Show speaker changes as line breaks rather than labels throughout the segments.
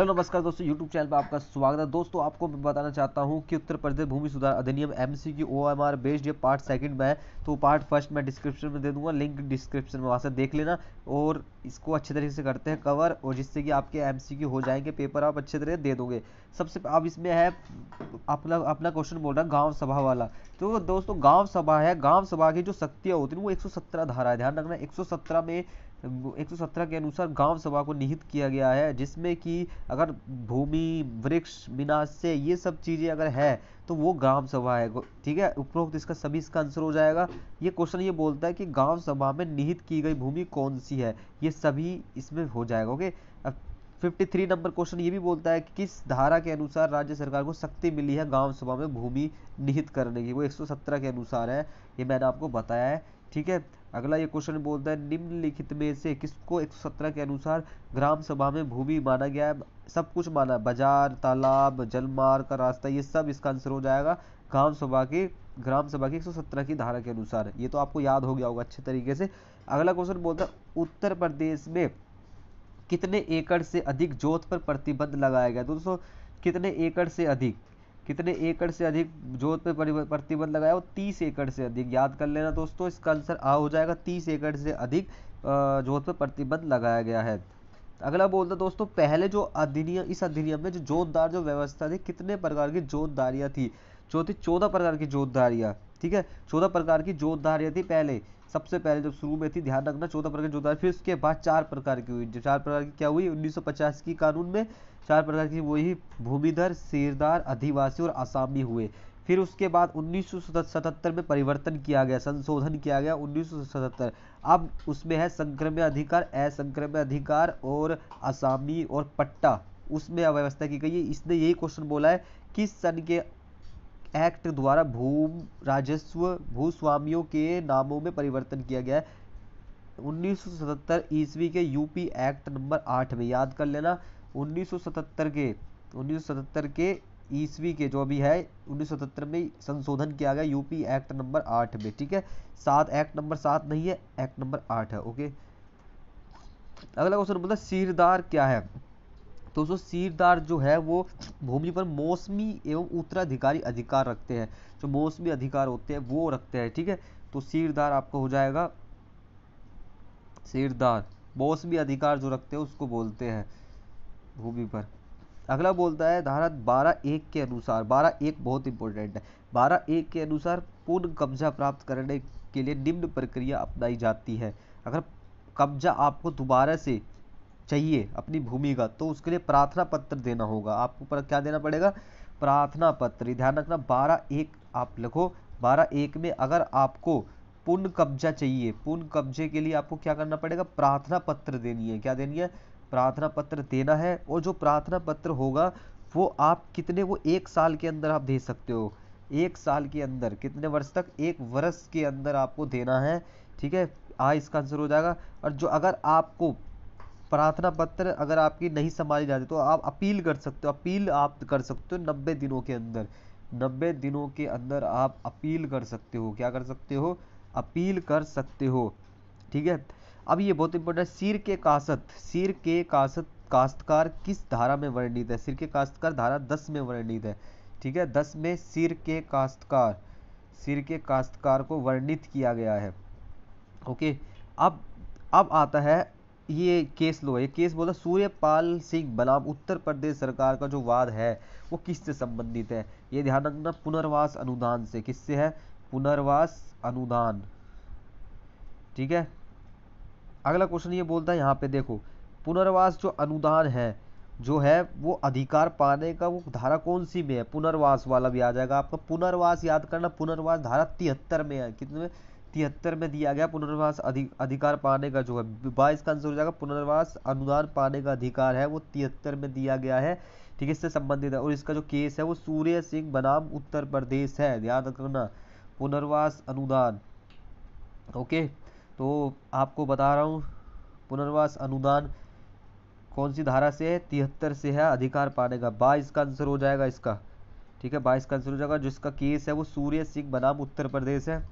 hello नमस्कार दोस्तों YouTube channel पर आपका स्वागत है दोस्तों आपको मैं बताना चाहता हूं कि उत्तर प्रदेश भूमि सुधार अधिनियम एमसी की ओएमआर बेस्ड ये पार्ट सेकंड में है तो पार्ट फर्स्ट मैं डिस्क्रिप्शन में दे दूंगा लिंक डिस्क्रिप्शन में वहां से देख लेना और इसको अच्छे तरीके से करते हैं कवर और जिससे कि आपके एम हो जाएंगे पेपर आप अच्छे तरह दे दोगे सबसे अब इसमें है अपना अपना क्वेश्चन बोल रहा है गाँव सभा वाला तो दोस्तों गाँव सभा है गाँव सभा की जो शक्तियाँ होती हैं वो एक धारा है ध्यान रखना एक में 117 के अनुसार गांव सभा को निहित किया गया है जिसमें कि अगर भूमि वृक्ष से ये सब चीज़ें अगर है तो वो ग्राम सभा है ठीक है उपरोक्त इसका सभी इसका आंसर हो जाएगा ये क्वेश्चन ये बोलता है कि गांव सभा में निहित की गई भूमि कौन सी है ये सभी इसमें हो जाएगा ओके अब 53 नंबर क्वेश्चन ये भी बोलता है कि किस धारा के अनुसार राज्य सरकार को शक्ति मिली है गांव सभा में भूमि निहित करने की वो 117 के अनुसार है ये मैंने आपको बताया है ठीक है अगला ये क्वेश्चन बोलता है निम्नलिखित में से किसको 117 के अनुसार ग्राम सभा में भूमि माना गया है सब कुछ माना बाजार तालाब जलमार्ग का रास्ता ये सब इसका आंसर हो जाएगा ग्राम सभा के ग्राम सभा की 117 की धारा के अनुसार ये तो आपको याद हो गया होगा अच्छे तरीके से अगला क्वेश्चन बोलता है उत्तर प्रदेश में कितने एकड़ से अधिक जोत पर प्रतिबंध लगाया गया दोस्तों कितने एकड़ से अधिक कितने एकड़ से अधिक जोत पर प्रतिबंध लगाया वो तीस एकड़ से अधिक याद कर लेना दोस्तों इसका आंसर आ हो जाएगा तीस एकड़ से अधिक जोत पर प्रतिबंध लगाया गया है अगला बोलता दोस्तों पहले जो अधिनियम इस अधिनियम में जो जोतदार जो व्यवस्था थी कितने प्रकार की जोतदारियाँ थी जो थी चौदह प्रकार की जोतदारियाँ ठीक है चौदह प्रकार की जोतदारियाँ थी पहले सबसे पहले जब तो शुरू में थी ध्यान रखना चौदह प्रकार की फिर उसके बाद चार प्रकार की हुई चार प्रकार की क्या हुई 1950 की कानून में चार प्रकार की वही भूमिधर सिरदार अधिवासी और आसामी हुए फिर उसके बाद उन्नीस में परिवर्तन किया गया संशोधन किया गया उन्नीस अब उसमें है संक्रम्य अधिकार असंक्रम्य अधिकार और आसामी और पट्टा उसमें अव्यवस्था की गई है इसने यही क्वेश्चन बोला है किस सन के एक्ट द्वारा भूम राजस्व भू स्वामियों के नामों में परिवर्तन किया गया है 1977 ईस्वी के यूपी एक्ट नंबर आठ में याद कर लेना 1977 के 1977 के ईस्वी के जो भी है 1977 में संशोधन किया गया यूपी एक्ट नंबर आठ में ठीक है सात एक्ट नंबर सात नहीं है एक्ट नंबर आठ है ओके अगला क्वेश्चन बोलता सिरदार क्या है तो दोस्तों सीरदार जो है वो भूमि पर मौसमी एवं उत्तराधिकारी अधिकार रखते हैं जो मौसमी अधिकार होते हैं वो रखते हैं ठीक है तो सीरदार आपका हो जाएगा सिरदार मौसमी अधिकार जो रखते हैं उसको बोलते हैं भूमि पर अगला बोलता है धारा बारह एक के अनुसार बारह एक बहुत इंपॉर्टेंट है बारह एक के अनुसार पूर्ण कब्जा प्राप्त करने के लिए निम्न प्रक्रिया अपनाई जाती है अगर कब्जा आपको दोबारा से चाहिए अपनी भूमि का तो उसके लिए प्रार्थना पत्र देना होगा आपको पर क्या देना पड़ेगा प्रार्थना पत्र ध्यान रखना बारह एक आप लिखो बारह एक में अगर आपको पूर्ण कब्जा चाहिए पूर्ण कब्जे के लिए आपको क्या करना पड़ेगा प्रार्थना पत्र देनी है क्या देनी है प्रार्थना पत्र देना है और जो प्रार्थना पत्र होगा वो आप कितने को एक साल के अंदर आप दे सकते हो एक साल के अंदर कितने वर्ष तक एक वर्ष के अंदर आपको देना है ठीक है आ इसका आंसर हो जाएगा और जो अगर आपको प्रार्थना पत्र अगर आपकी नहीं संभाली जाती तो आप अपील कर सकते हो अपील आप कर सकते हो नब्बे दिनों के अंदर नब्बे दिनों के अंदर आप अपील कर सकते हो क्या कर सकते हो अपील कर सकते हो ठीक है अब ये बहुत इंपॉर्टेंट सिर के कासत सिर के कासत काश्तकार किस धारा में वर्णित है सिर के काश्तकार धारा दस में वर्णित है ठीक है दस में सिर के काश्तकार सिर के काश्तकार को वर्णित किया गया है ओके अब अब आता है ये केस लो ये केस बोला सूर्यपाल सिंह बनाम उत्तर प्रदेश सरकार का जो वाद है वो किससे संबंधित है ये ध्यान रखना पुनर्वास अनुदान से किससे है पुनर्वास अनुदान ठीक है अगला क्वेश्चन ये बोलता है यहाँ पे देखो पुनर्वास जो अनुदान है जो है वो अधिकार पाने का वो धारा कौन सी में है पुनर्वास वाला भी आ जाएगा आपका पुनर्वास याद करना पुनर्वास धारा तिहत्तर में है कितने में तिहत्तर में दिया गया पुनर्वास अधिक अधिकार पाने का जो है बाईस का आंसर हो जाएगा पुनर्वास अनुदान पाने का अधिकार है वो तिहत्तर में दिया गया है ठीक है इससे संबंधित है और इसका जो केस है वो सूर्य सिंह बनाम उत्तर प्रदेश है ध्यान रखना पुनर्वास अनुदान ओके तो आपको बता रहा हूँ पुनर्वास अनुदान कौन सी धारा से है तिहत्तर से है अधिकार पाने का बाईस का आंसर हो जाएगा इसका ठीक है बाईस का आंसर हो जाएगा जिसका केस है वो सूर्य सिंह बनाम उत्तर प्रदेश है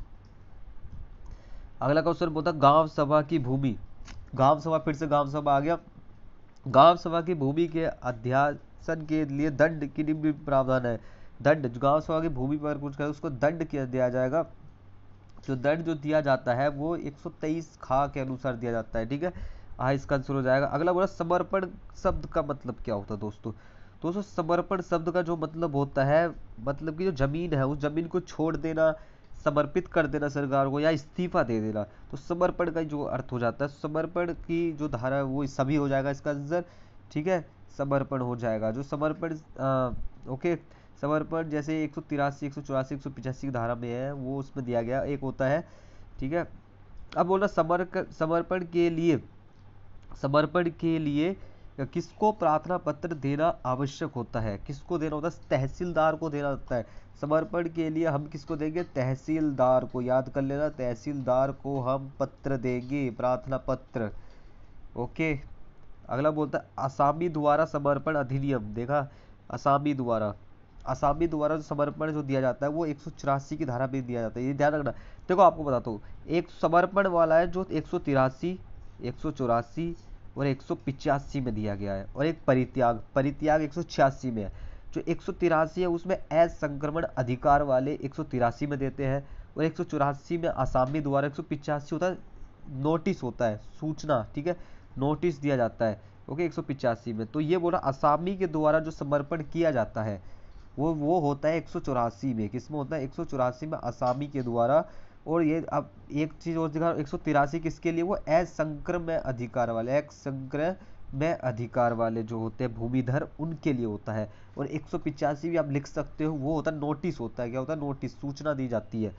अगला क्वेश्चन बोलता गांव सभा की भूमि गांव सभा फिर से गांव सभा आ गया गांव सभा की भूमि के अध्यासन के लिए दंड की निम्न प्रावधान है दंड गांव सभा की भूमि पर कुछ करें उसको दंड किया दिया जाएगा जो तो दंड जो दिया जाता है वो 123 खा के अनुसार दिया जाता है ठीक है हाँ इसका आंसर हो जाएगा अगला बोला समर्पण शब्द का मतलब क्या होता है दोस्तों दोस्तों समर्पण शब्द का जो मतलब होता है मतलब कि जो जमीन है उस जमीन को छोड़ देना समर्पित कर देना सरकार को या इस्तीफा दे देना तो समर्पण का जो अर्थ हो जाता है समर्पण की जो धारा है वो सभी हो जाएगा इसका आंसर ठीक है समर्पण हो जाएगा जो समर्पण ओके समर्पण जैसे एक सौ तिरासी एक सौ चौरासी एक सौ पिचासी धारा में है वो उसमें दिया गया एक होता है ठीक है अब बोला समर्पण के लिए समर्पण के लिए किसको प्रार्थना पत्र देना आवश्यक होता है किसको देना होता है तहसीलदार को देना होता है समर्पण के लिए हम किसको देंगे तहसीलदार को याद कर लेना तहसीलदार को हम पत्र देंगे प्रार्थना पत्र ओके अगला बोलता है असामी द्वारा समर्पण अधिनियम देखा असामी द्वारा असामी द्वारा जो समर्पण जो दिया जाता है वो एक की धारा में दिया जाता है ये ध्यान रखना देखो आपको बताता हूँ एक समर्पण वाला है जो एक सौ तिरासी एक सौ चौरासी और एक में दिया गया है और एक परित्याग परित्याग एक में है जो एक है उसमें असंक्रमण अधिकार वाले एक में देते हैं और एक में आसामी द्वारा एक होता है नोटिस होता है सूचना ठीक है नोटिस दिया जाता है ओके एक में तो ये बोला आसामी के द्वारा जो समर्पण किया जाता है वो वो होता है एक में किसमें होता है एक में आसामी के द्वारा और ये अब एक चीज़ और दिखा एक सौ तिरासी किसके लिए वो असंक्रम में अधिकार वाले असंक्रय में अधिकार वाले जो होते हैं भूमिधर उनके लिए होता है और एक सौ पिचासी भी आप लिख सकते हो वो होता है नोटिस होता है क्या होता है नोटिस सूचना दी जाती है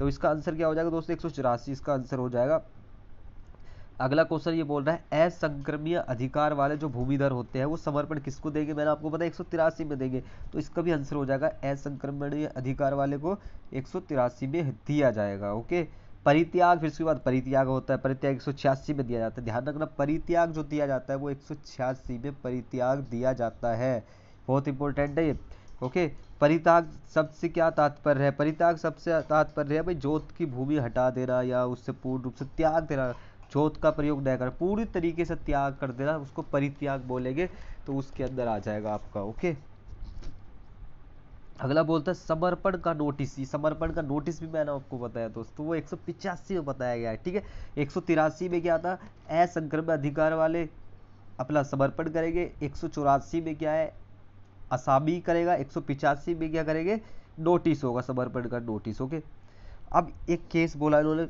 तो इसका आंसर क्या हो जाएगा दोस्तों एक सौ चौरासी इसका आंसर हो जाएगा अगला क्वेश्चन ये बोल रहा है असंक्रमीय अधिकार वाले जो भूमिधर होते हैं वो समर्पण किसको देंगे मैंने आपको पता है एक में देंगे तो इसका भी आंसर हो जाएगा असंक्रमणीय अधिकार वाले को एक में दिया जाएगा ओके परित्याग फिर उसके बाद परित्याग होता है परित्याग एक में दिया जाता है ध्यान रखना परित्याग जो दिया जाता है वो एक में परित्याग दिया जाता है बहुत इंपॉर्टेंट है ये ओके परित्याग सबसे क्या तात्पर्य है परित्याग सबसे तात्पर्य है भाई जोत की भूमि हटा देना या उससे पूर्ण रूप से त्याग देना जोत का प्रयोग न कर पूरी तरीके से त्याग कर देना उसको परित्याग बोलेंगे तो उसके अंदर आ जाएगा आपका ओके अगला बोलता है समर्पण का नोटिस ये समर्पण का नोटिस भी मैंने आपको बताया दोस्तों वो एक में बताया गया है ठीक है एक में क्या था असंक्रमण अधिकार वाले अपना समर्पण करेंगे एक में क्या है असामी करेगा एक में क्या करेंगे नोटिस होगा समर्पण का नोटिस ओके अब एक केस बोला इन्होंने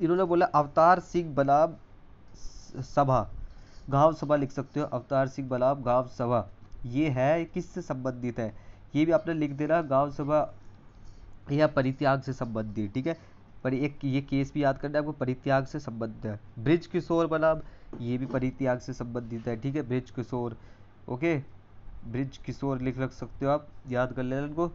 इन्होंने बोला अवतार सिंह बनाम सभा गांव सभा लिख सकते हो अवतार सिंह बनाम गांव सभा ये है किससे संबंधित है ये भी आपने लिख देना गांव सभा या परित्याग से संबंधित ठीक है पर एक ये केस भी याद करना है आपको परित्याग से संबंधित है ब्रिज किशोर बनाम ये भी परित्याग से संबंधित है ठीक है ब्रिज किशोर ओके ब्रिज किशोर लिख रख सकते हो आप याद कर लेना इनको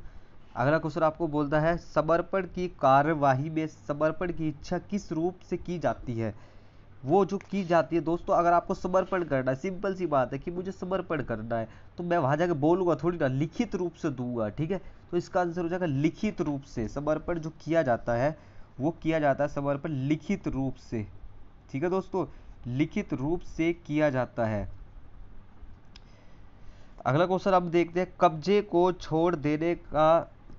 अगला क्वेश्चन आपको बोलता है समर्पण की कार्यवाही में समर्पण की इच्छा किस रूप से की जाती है वो जो की जाती है दोस्तों अगर आपको समर्पण करना है सिंपल सी बात है कि मुझे समर्पण करना है तो मैं वहां जाकर बोलूंगा थोड़ी ना लिखित रूप से दूंगा ठीक है तो इसका आंसर हो जाएगा लिखित रूप से समर्पण जो किया जाता है वो किया जाता है समर्पण लिखित रूप से ठीक है दोस्तों लिखित रूप से किया जाता है अगला क्वेश्चन आप देखते हैं कब्जे को छोड़ देने का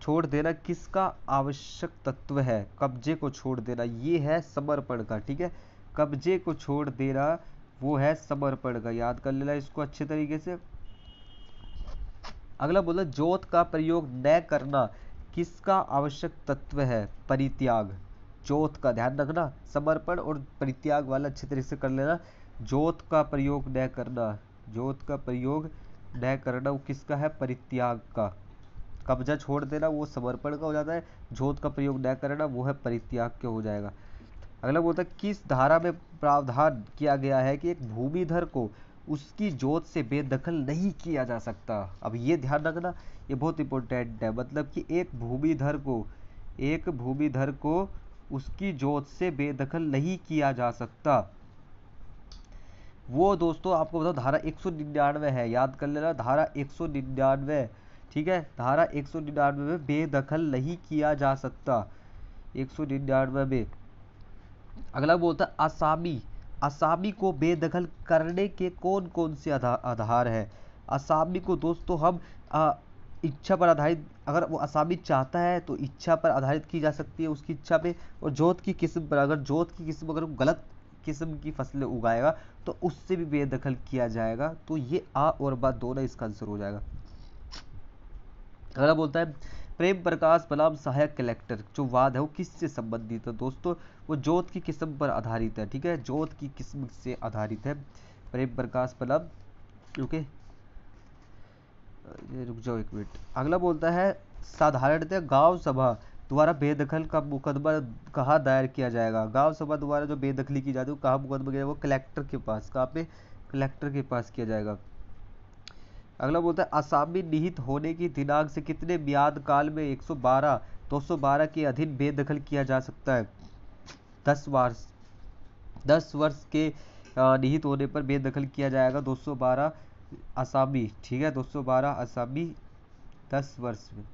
छोड़ देना किसका आवश्यक तत्व है कब्जे को छोड़ देना ये है समर्पण का ठीक है कब्जे को छोड़ देना वो है समर्पण का याद कर लेना इसको अच्छे तरीके से अगला बोला जोत का प्रयोग न करना किसका आवश्यक तत्व है परित्याग जोत का ध्यान रखना समर्पण और परित्याग वाला अच्छे तरीके से कर लेना जोत का प्रयोग न करना जोत का प्रयोग न करना वो किसका है परित्याग का कब्जा छोड़ देना वो समर्पण का हो जाता है जोत का प्रयोग न करना वो है परित्याग के हो जाएगा अगला बोलता है किस धारा में प्रावधान किया गया है कि एक भूमिधर को उसकी जोत से बेदखल नहीं किया जा सकता अब ये ध्यान रखना ये बहुत इंपॉर्टेंट है मतलब कि एक भूमिधर को एक भूमिधर को उसकी जोत से बेदखल नहीं किया जा सकता वो दोस्तों आपको बताओ धारा निन्यानवे है याद कर लेना धारा निन्यानवे ठीक है धारा एक सौ निन्यानवे बेदखल नहीं किया जा सकता एक सौ निन्यानवे अगला बोलता है असामी असामी को बेदखल करने के कौन कौन से आधार है असामी को दोस्तों हम आ, इच्छा पर आधारित अगर वो असामी चाहता है तो इच्छा पर आधारित की जा सकती है उसकी इच्छा पे और जोत की किस्म पर अगर जोत की किस्म अगर गलत किस्म की फसलें उगाएगा तो उससे भी बेदखल किया जाएगा तो ये आ और बा दोनों इसका आंसर हो जाएगा अगला बोलता है प्रेम प्रकाश बनाम सहायक कलेक्टर जो वाद है वो किससे संबंधित है दोस्तों वो जोत की किस्म पर आधारित है ठीक है जोत की किस्म से आधारित है प्रेम प्रकाश बलाम ओके रुक जाओ एक मिनट अगला बोलता है साधारणतः गांव सभा द्वारा बेदखल का मुकदमा कहाँ दायर किया जाएगा गांव सभा द्वारा जो बेदखली की जाती है वो कहाँ मुकदमा किया जाएगा वो कलेक्टर के पास कहाँ पे कलेक्टर के पास किया जाएगा अगला बोलता है असामी निहित होने की दिनांक से कितने म्याद काल में 112 212 के अधीन बेदखल किया जा सकता है दस वर्ष दस वर्ष के निहित होने पर बेदखल किया जाएगा 212 असामी ठीक है 212 असामी दस वर्ष में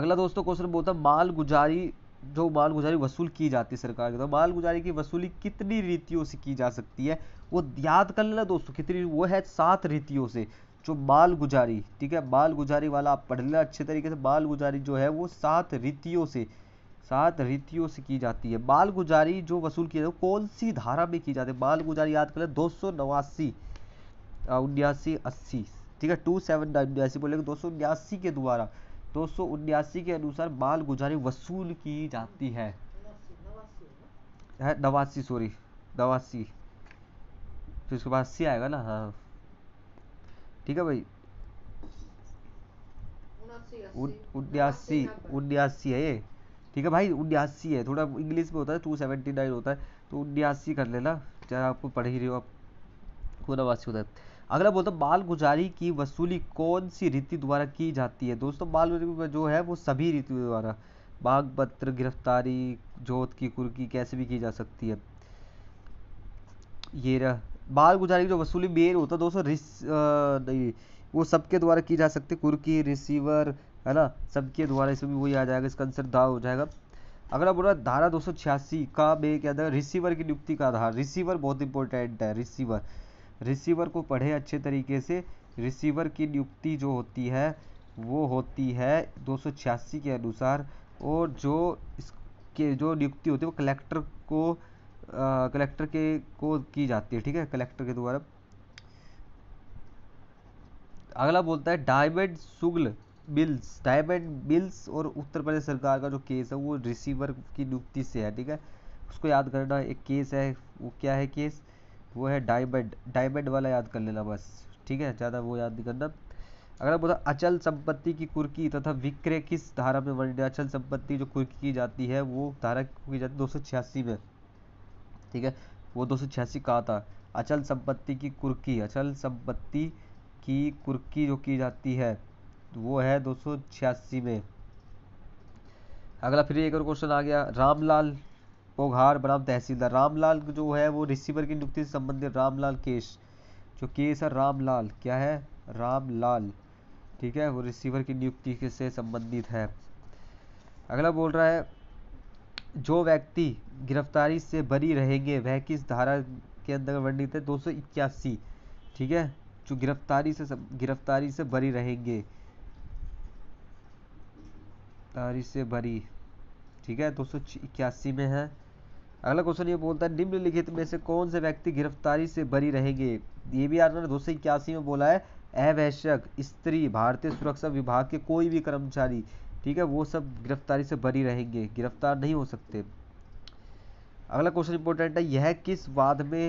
अगला दोस्तों क्वेश्चन बोलता है माल गुजारी जो माल गुजारी वसूल की जाती है सरकार के तो माल गुजारी की वसूली कितनी रीतियों से की जा सकती है वो याद कर लेना दोस्तों कितनी वो है सात रीतियों से जो बाल गुजारी ठीक है बाल गुजारी वाला आप पढ़ लेना अच्छे तरीके से बाल गुजारी जो है वो सात रीतियों से सात रीतियों से की जाती है बाल गुजारी जो वसूल की जाती है कौन सी धारा में की जाती है बाल गुजारी याद कर ले दो सौ नवासी उन्यासी अस्सी ठीक है टू सेवन उन्यासी बोलेंगे दो सौ उन्यासी के द्वारा दो सौ उन्यासी के अनुसार बाल गुजारी वसूल की जाती है नवासी सॉरी नवासी फिर उसके बाद सी आएगा ना हाँ ठीक है भाई उद्यासी उद्यासी है ये ठीक है भाई उद्यासी है थोड़ा इंग्लिश में होता है टू सेवेंटी नाइन होता है तो उद्यासी कर लेना चाहे आपको पढ़ ही रहे हो आप को नवासी होता है अगला बोलता है बाल गुजारी की वसूली कौन सी रीति द्वारा की जाती है दोस्तों बाल गुजारी जो है वो सभी रीति द्वारा बाघ पत्र गिरफ्तारी जोत की कुर्की कैसे भी की जा सकती है ये रहा बाल गुजारी की जो वसूली बेर होता दोस्तों रिस वो सबके द्वारा की जा सकती है कुर्की रिसीवर है ना सबके द्वारा इसमें वही आ जाएगा इसका आंसर दा हो जाएगा अगला बोल रहा धारा दो का बे क्या था रिसीवर की नियुक्ति का आधार रिसीवर बहुत इंपॉर्टेंट है रिसीवर रिसीवर को पढ़े अच्छे तरीके से रिसीवर की नियुक्ति जो होती है वो होती है दो के अनुसार और जो इसके जो नियुक्ति होती है वो कलेक्टर को कलेक्टर के को की जाती है ठीक है कलेक्टर के द्वारा अगला बोलता है डायबेड सुगल बिल्स डायबेड बिल्स और उत्तर प्रदेश सरकार का जो केस है वो रिसीवर की नियुक्ति से है ठीक है उसको याद करना एक केस है वो क्या है केस वो है डायबेड डायबेड वाला याद कर लेना बस ठीक है ज़्यादा वो याद नहीं करना अगला बोलता है अचल संपत्ति की कुर्की तथा विक्रय किस धारा में वर्णित अचल संपत्ति जो कुर्की की जाती है वो धारा की जाती है दो में ठीक है वो दो कहा था अचल संपत्ति की कुर्की अचल संपत्ति की कुर्की जो की जाती है वो है दो में अगला फिर एक और क्वेश्चन आ गया रामलाल पोघार बनाम तहसीलदार रामलाल जो है वो रिसीवर की नियुक्ति से संबंधित रामलाल केस जो केस है रामलाल क्या है रामलाल ठीक है वो रिसीवर की नियुक्ति से संबंधित है अगला बोल रहा है जो व्यक्ति गिरफ्तारी से बरी रहेंगे वह किस धारा के अंदर वर्णित है दो सौ इक्यासी ठीक है जो गिरफ्तारी से गिरफ्तारी से बरी रहेंगे तारी से बरी ठीक है दो सौ इक्यासी में है अगला क्वेश्चन ये बोलता है निम्नलिखित में से कौन से व्यक्ति गिरफ्तारी से बरी रहेंगे ये भी आपने दो सौ इक्यासी में बोला है अवैशक स्त्री भारतीय सुरक्षा विभाग के कोई भी कर्मचारी ठीक है वो सब गिरफ्तारी से बरी रहेंगे गिरफ्तार नहीं हो सकते अगला क्वेश्चन इंपॉर्टेंट है यह किस वाद में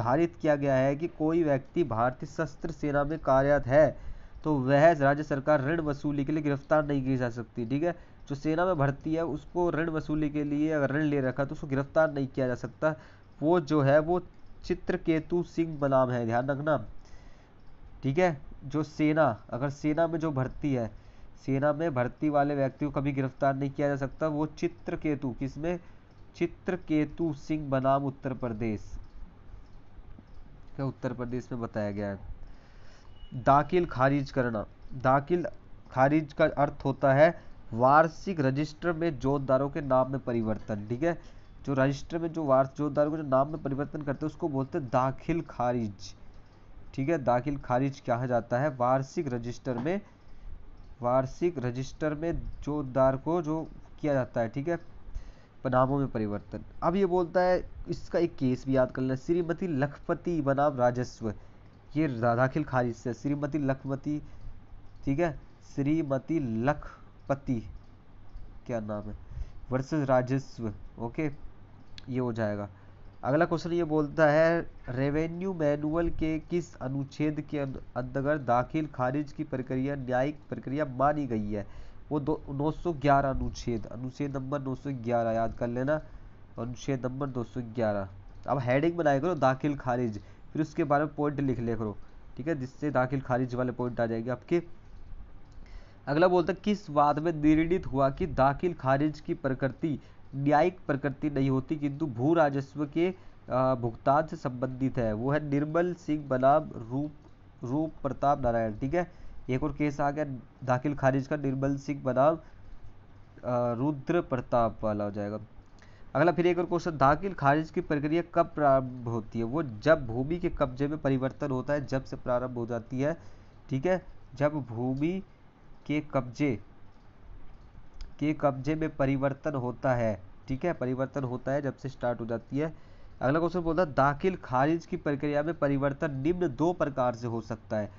धारित किया गया है कि कोई व्यक्ति भारतीय सशस्त्र सेना में कार्यरत है तो वह राज्य सरकार ऋण वसूली के लिए गिरफ्तार नहीं की जा सकती ठीक है जो सेना में भर्ती है उसको ऋण वसूली के लिए अगर ऋण ले रखा तो उसको गिरफ्तार नहीं किया जा सकता वो जो है वो चित्रकेतु सिंह बनाम है ध्यान रखना ठीक है जो सेना अगर सेना में जो भर्ती है सेना में भर्ती वाले व्यक्ति को कभी गिरफ्तार नहीं किया जा सकता वो चित्रकेतु किसमें चित्रकेतु सिंह बनाम उत्तर प्रदेश क्या उत्तर प्रदेश में बताया गया है दाखिल खारिज करना दाखिल खारिज का अर्थ होता है वार्षिक रजिस्टर में जोतदारों के नाम में परिवर्तन ठीक है जो रजिस्टर में जो वार्ष जोतदारों के जो नाम में परिवर्तन करते हैं उसको बोलते हैं दाखिल खारिज ठीक है दाखिल खारिज कहा जाता है वार्षिक रजिस्टर में वार्षिक रजिस्टर में जो दार को जो किया जाता है ठीक है बनामों में परिवर्तन अब ये बोलता है इसका एक केस भी याद कर लें श्रीमती लखपति बनाम राजस्व ये दाखिल खारिज से श्रीमती लखपति ठीक है श्रीमती लखपति क्या नाम है वर्सेस राजस्व ओके ये हो जाएगा अगला क्वेश्चन ये बोलता है रेवेन्यू मैनुअल के किस अनुच्छेद के अंतर्गत दाखिल खारिज की प्रक्रिया न्यायिक प्रक्रिया मानी गई है वो दो नौ सौ ग्यारह अनुच्छेद अनुच्छेद नंबर नौ सौ ग्यारह याद कर लेना अनुच्छेद नंबर दो सौ ग्यारह अब हेडिंग बनाया करो दाखिल खारिज फिर उसके बारे में पॉइंट लिख लिया करो ठीक है जिससे दाखिल खारिज वाले पॉइंट आ जाएंगे आपके अगला बोलता है किस बात में निर्णित हुआ कि दाखिल खारिज की प्रकृति न्यायिक प्रकृति नहीं होती किंतु भू राजस्व के भुगतान से संबंधित है वो है निर्मल सिंह बनाम रूप रूप प्रताप नारायण ठीक है एक और केस आ गया दाखिल खारिज का निर्मल सिंह बनाम रुद्र प्रताप वाला हो जाएगा अगला फिर एक और क्वेश्चन दाखिल खारिज की प्रक्रिया कब प्रारंभ होती है वो जब भूमि के कब्जे में परिवर्तन होता है जब से प्रारंभ हो जाती है ठीक है जब भूमि के कब्जे के कब्जे में परिवर्तन होता है ठीक है परिवर्तन होता है जब से स्टार्ट हो जाती है अगला क्वेश्चन बोलता है दाखिल खारिज की प्रक्रिया में परिवर्तन निम्न दो प्रकार से हो सकता है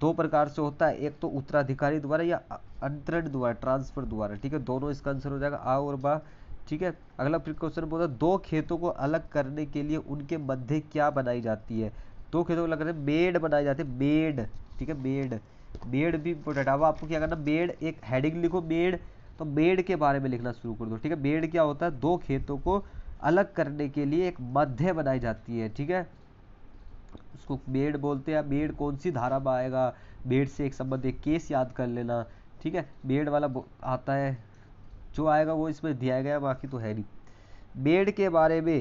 दो प्रकार से होता है एक तो उत्तराधिकारी द्वारा या अंतरण द्वारा ट्रांसफर द्वारा ठीक है दोनों इसका आंसर हो जाएगा आ और बा ठीक है अगला फिर क्वेश्चन बोलता है दो खेतों को अलग करने के लिए उनके मध्य क्या बनाई जाती है दो खेतों को अलग करने बेड बनाई जाती है बेड ठीक है बेड बेड भी इंपोर्टेंट अब आपको क्या करना मेड एक हेडिंग लिखो मेड तो बेड के बारे में लिखना शुरू कर दो ठीक है बेड क्या होता है दो खेतों को अलग करने के लिए एक मध्य बनाई जाती है ठीक है उसको बेड बोलते हैं बेड कौन सी धारा में आएगा बेड से एक संबंध एक केस याद कर लेना ठीक है बेड वाला आता है जो आएगा वो इसमें दिया गया बाकी तो है नहीं बेड के बारे में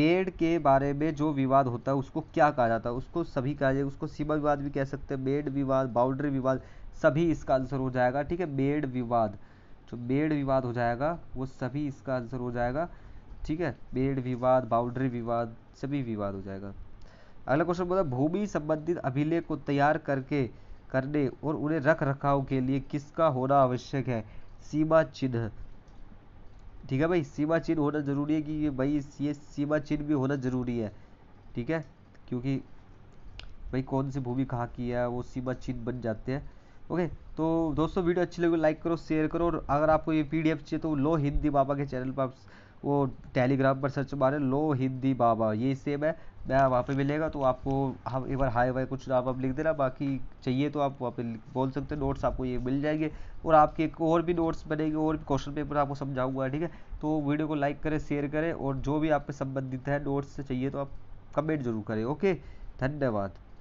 बेड के बारे में जो विवाद होता है उसको क्या कहा जाता है उसको सभी कहा जाएगा उसको सीमा विवाद भी कह सकते हैं बेड विवाद बाउंड्री विवाद सभी इसका आंसर हो जाएगा ठीक है बेड विवाद तो बेड़ विवाद हो जाएगा वो सभी इसका आंसर हो जाएगा ठीक है बेड़ विवाद बाउंड्री विवाद सभी विवाद हो जाएगा अगला क्वेश्चन बोला भूमि संबंधित अभिलेख को तैयार करके करने और उन्हें रख रखाव के लिए किसका होना आवश्यक है सीमा चिन्ह ठीक है भाई सीमा चिन्ह होना जरूरी है कि भाई ये सीमा चिन्ह भी होना जरूरी है ठीक है क्योंकि भाई कौन सी भूमि कहाँ की है वो सीमा चिन्ह बन जाते हैं ओके तो दोस्तों वीडियो अच्छी लगी लाइक करो शेयर करो और अगर आपको ये पी चाहिए तो लो हिंदी बाबा के चैनल पर आप वो टेलीग्राम पर सर्च मारे लो हिंदी बाबा ये सेम है मैं वहाँ पे मिलेगा तो आपको हम एक बार हाई वाई कुछ आप आप लिख देना बाकी चाहिए तो आप वहाँ पे बोल सकते हैं नोट्स आपको ये मिल जाएंगे और आपके एक और भी नोट्स बनेंगे और भी क्वेश्चन पेपर आपको समझाऊंगा ठीक है तो वीडियो को लाइक करें शेयर करें और जो भी आपके संबंधित है नोट्स से चाहिए तो आप कमेंट जरूर करें ओके धन्यवाद